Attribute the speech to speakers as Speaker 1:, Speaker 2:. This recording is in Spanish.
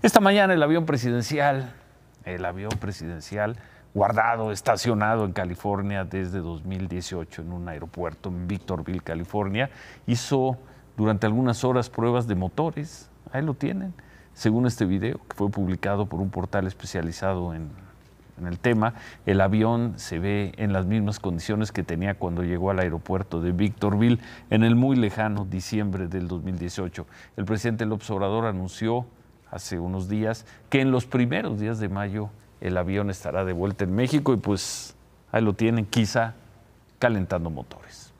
Speaker 1: Esta mañana el avión presidencial, el avión presidencial guardado, estacionado en California desde 2018 en un aeropuerto en Victorville, California, hizo durante algunas horas pruebas de motores. Ahí lo tienen, según este video que fue publicado por un portal especializado en, el tema. El avión se ve en las mismas condiciones que tenía cuando llegó al aeropuerto de Victorville en el muy lejano diciembre del 2018. El presidente López Obrador anunció hace unos días que en los primeros días de mayo el avión estará de vuelta en México y pues ahí lo tienen, quizá calentando motores.